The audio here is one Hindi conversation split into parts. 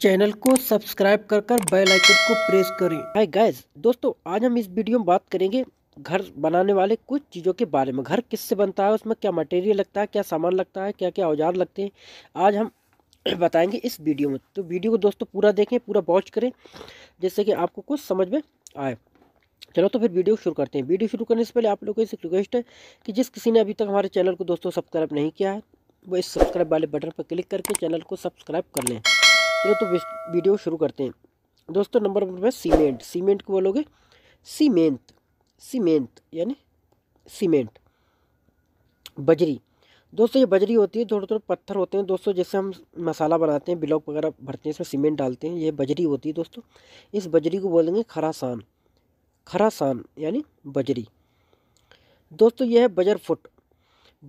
चैनल को सब्सक्राइब कर कर बेल आइकन को प्रेस करें हाय गाइस दोस्तों आज हम इस वीडियो में बात करेंगे घर बनाने वाले कुछ चीज़ों के बारे में घर किससे बनता है उसमें क्या मटेरियल लगता है क्या सामान लगता है क्या क्या औजार लगते हैं आज हम बताएंगे इस वीडियो में तो वीडियो को दोस्तों पूरा देखें पूरा वॉच करें जैसे कि आपको कुछ समझ में आए चलो तो फिर वीडियो शुरू करते हैं वीडियो शुरू करने से पहले आप लोगों को एक रिक्वेस्ट है कि जिस किसी ने अभी तक हमारे चैनल को दोस्तों सब्सक्राइब नहीं किया है वो इस सब्सक्राइब वाले बटन पर क्लिक करके चैनल को सब्सक्राइब कर लें चलो तो वीडियो शुरू करते हैं दोस्तों नंबर वन पर सीमेंट सीमेंट को बोलोगे सीमेंत सीमेंट यानी सीमेंट बजरी दोस्तों ये बजरी होती है थोड़े थोड़े पत्थर होते हैं दोस्तों जैसे हम मसाला बनाते हैं ब्लॉक वगैरह भरते हैं इसमें सीमेंट डालते हैं ये बजरी होती है दोस्तों इस बजरी को बोलेंगे खरासान खरासान यानी बजरी दोस्तों यह है बजर फुट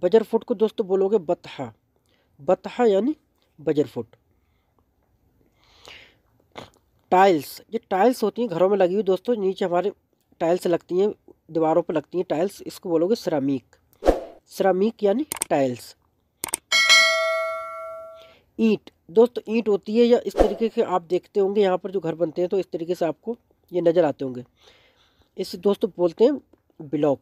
बजर फुट को दोस्तों बोलोगे बतहा बतहा यानी बजर फुट टाइल्स ये टाइल्स होती हैं घरों में लगी हुई दोस्तों नीचे हमारे टाइल्स लगती हैं दीवारों पर लगती हैं टाइल्स इसको बोलोगे श्रमिक श्रमिक यानी टाइल्स ईंट दोस्तों ईंट होती है या इस तरीके के आप देखते होंगे यहाँ पर जो घर बनते हैं तो इस तरीके से आपको ये नज़र आते होंगे इसे दोस्तों बोलते हैं ब्लॉक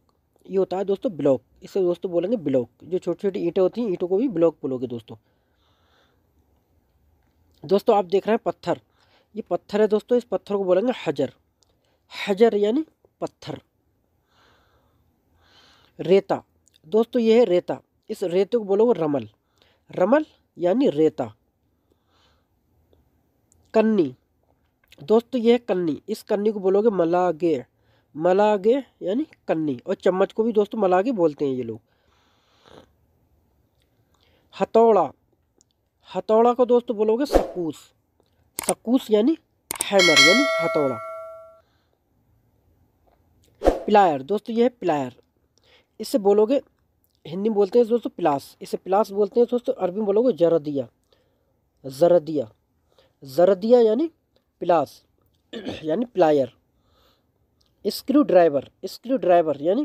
ये होता है दोस्तों ब्लॉक इसे दोस्तों बोलेंगे ब्लॉक जो छोटी छोटी ईंटें होती हैं ईंटों को भी ब्लॉक बोलोगे दोस्तों दोस्तों आप देख रहे हैं पत्थर ये पत्थर है दोस्तों इस पत्थर को बोलेंगे हजर हजर यानी पत्थर रेता दोस्तों ये है रेता इस रेते को बोलोगे रमल रमल यानी रेता कन्नी दोस्तों ये है कन्नी इस कन्नी को बोलोगे मलागे मलागे यानी कन्नी और चम्मच को भी दोस्तों मलागे बोलते हैं ये लोग हथौड़ा हथौड़ा को दोस्तों बोलोगे सकूस सकूस यानी हैमर यानी हथौड़ा प्लायर दोस्तों यह है प्लायर इसे बोलोगे हिंदी में बोलते हैं दोस्तों प्लास इसे प्लास बोलते हैं दोस्तों अरबी में बोलोगे जरदिया जरदिया जरदिया यानी प्लास यानी plier screwdriver screwdriver यानी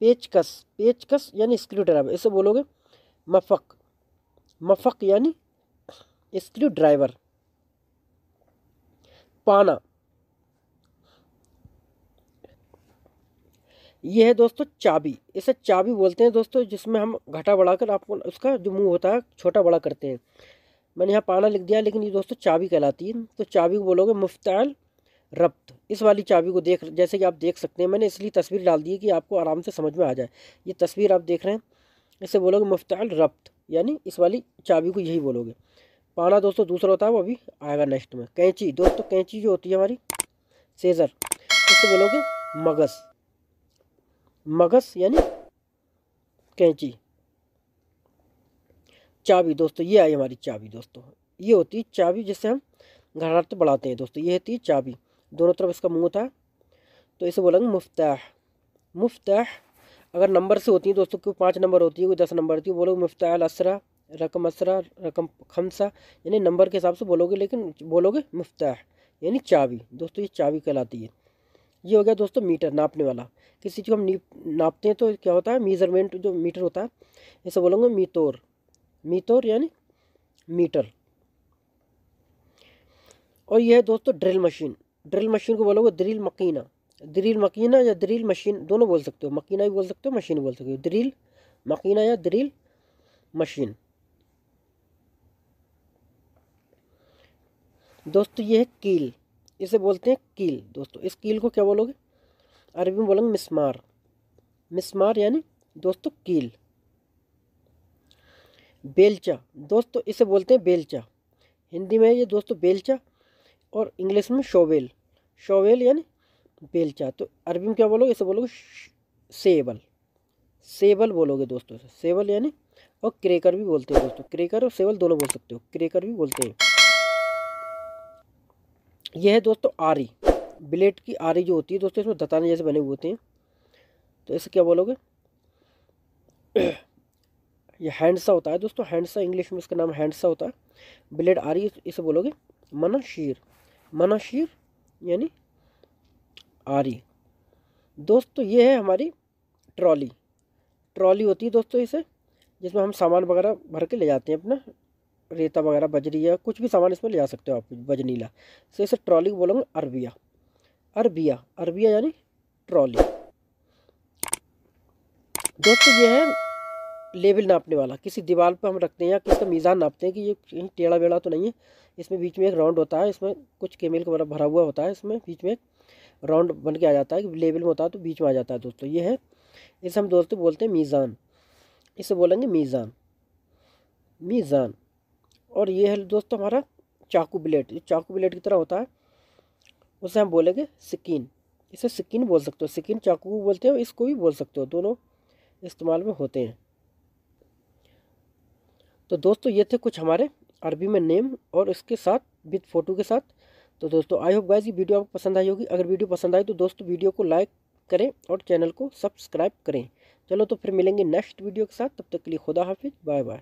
पेचकस पेचकस यानी स्क्रू ड्राइवर इसे बोलोगे मफक मफक यानी स्क्रू ड्राइवर पाना यह है दोस्तों चाबी इसे चाबी बोलते हैं दोस्तों जिसमें हम घटा बढ़ाकर आपको उसका जो मुंह होता है छोटा बड़ा करते हैं मैंने यहाँ पाना लिख दिया लेकिन ये दोस्तों चाबी कहलाती है तो चाबी को बोलोगे मुफ्ताल रब्त इस वाली चाबी को देख जैसे कि आप देख सकते हैं मैंने इसलिए तस्वीर डाल दी है कि आपको आराम से समझ में आ जाए ये तस्वीर आप देख रहे हैं इसे बोलोगे मुफ्ताल रब्त यानी इस वाली चाबी को यही बोलोगे पाला दोस्तों दूसरा होता है वो अभी आएगा नेक्स्ट में कैंची दोस्तों कैंची जो होती है हमारी सेजर उसको बोलोगे मगस मगस यानी कैंची चाबी दोस्तों ये आई हमारी चाबी दोस्तों ये होती है चाबी जिससे हम घरारत बढ़ाते हैं दोस्तों ये होती है चाबी दोनों तरफ इसका मुँह था तो इसे बोलेंगे मुफ्ताह मुफ्ताह अगर नंबर से होती है दोस्तों कोई पाँच नंबर होती है कोई दस नंबर होती है बोलोगे मुफ्ताह असरा रकम असरा रकम खमसा यानी नंबर के हिसाब से बोलोगे लेकिन बोलोगे मुफ्ता यानी चाबी दोस्तों ये चाबी कहलाती है ये हो गया दोस्तों मीटर नापने वाला किसी चीज़ को हम नापते हैं तो क्या होता है मीज़रमेंट जो मीटर होता है जैसे बोलोगे मीतोर मीतोर यानी मीटर और यह है दोस्तों ड्रिल मशीन ड्रिल मशीन को बोलोगे ड्रिल मकीना ड्रिल मकीना या ड्रिल मशीन दोनों बोल सकते हो मकीना भी बोल सकते हो मशीन बोल सकते हो ड्रिल मकीना या ड्रिल मशीन दोस्तों ये है कील इसे बोलते हैं कील दोस्तों इस कील को क्या बोलोगे अरबी में बोलेंगे मिसमार मिसमार यानी दोस्तों कील बेलचा दोस्तों इसे बोलते हैं बेलचा हिंदी में ये दोस्तों बेलचा और इंग्लिश में शोवेल शोवेल यानी बेलचा तो अरबी में क्या बोलोगे इसे बोलोगे सेबल सेबल बोलोगे दोस्तों सेबल यानी और क्रेकर भी बोलते हैं दोस्तों क्रेकर और सेबल दोनों बोल सकते हो क्रेकर भी बोलते हैं ये है दोस्तों आरी ब्लेड की आरी जो होती है दोस्तों इसमें दताने जैसे बने हुए होते हैं तो इसे क्या बोलोगे ये हैंडसा होता है दोस्तों हैंडसा इंग्लिश में इसका नाम हैंडसा होता है ब्लेड आरी इसे बोलोगे मना मना शीर यानी आरी दोस्तों ये है हमारी ट्रॉली ट्रॉली होती है दोस्तों इसे जिसमें हम सामान वगैरह भर के ले जाते हैं अपना रेता वगैरह है कुछ भी सामान इसमें ले आ सकते हो आप बजनीला से तो इसे ट्रॉली को बोलेंगे अरबिया अरबिया अरबिया यानी ट्रॉली दोस्तों ये है लेवल नापने वाला किसी दीवार पर हम रखते हैं या किसका मीज़ान नापते हैं कि ये कहीं टेढ़ा वेढ़ा तो नहीं है इसमें बीच में एक राउंड होता है इसमें कुछ केमिल वगैरह भरा हुआ होता है इसमें बीच में राउंड बन के आ जाता है लेवल में होता है तो बीच में आ जाता है दोस्तों ये है इसे हम दोस्तों बोलते हैं मीज़ान इसे बोलेंगे मीज़ान मीज़ान और ये है दोस्तों हमारा चाकू ब्लेड चाकू ब्लेड की तरह होता है उसे हम बोलेंगे सिकीन इसे सिकीन बोल सकते हो सिकीन चाकू बोलते हो इसको भी बोल सकते हो दोनों इस्तेमाल में होते हैं तो दोस्तों ये थे कुछ हमारे अरबी में नेम और इसके साथ विद फ़ोटो के साथ तो दोस्तों आई होप गाइज ये वीडियो आपको पसंद आई होगी अगर वीडियो पसंद आई तो दोस्तों वीडियो को लाइक करें और चैनल को सब्सक्राइब करें चलो तो फिर मिलेंगे नेक्स्ट वीडियो के साथ तब तक के लिए खुदा हाफिज़ बाय बाय